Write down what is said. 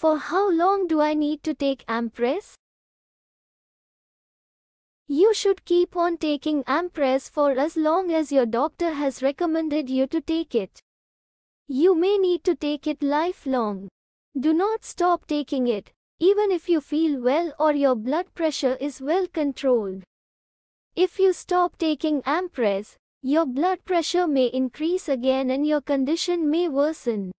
For how long do I need to take Ampress? You should keep on taking Ampress for as long as your doctor has recommended you to take it. You may need to take it lifelong. Do not stop taking it, even if you feel well or your blood pressure is well controlled. If you stop taking Ampress, your blood pressure may increase again and your condition may worsen.